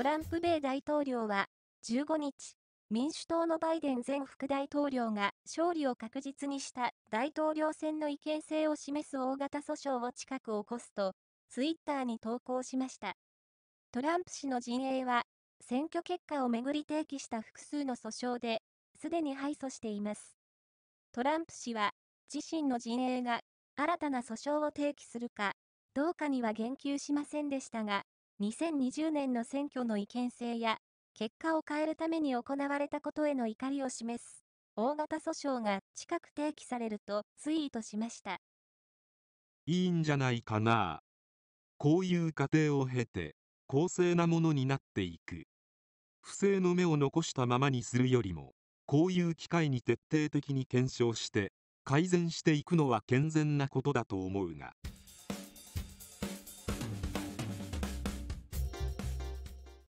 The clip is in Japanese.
トランプ米大統領は、15日、民主党のバイデン前副大統領が勝利を確実にした大統領選の違憲性を示す大型訴訟を近く起こすと、ツイッターに投稿しました。トランプ氏の陣営は、選挙結果をめぐり提起した複数の訴訟で、すでに敗訴しています。トランプ氏は、自身の陣営が新たな訴訟を提起するか、どうかには言及しませんでしたが、2020年の選挙の違憲性や、結果を変えるために行われたことへの怒りを示す、大型訴訟が近く提起されるとツイートしました。いいんじゃないかな。こういう過程を経て、公正なものになっていく。不正の目を残したままにするよりも、こういう機会に徹底的に検証して、改善していくのは健全なことだと思うが。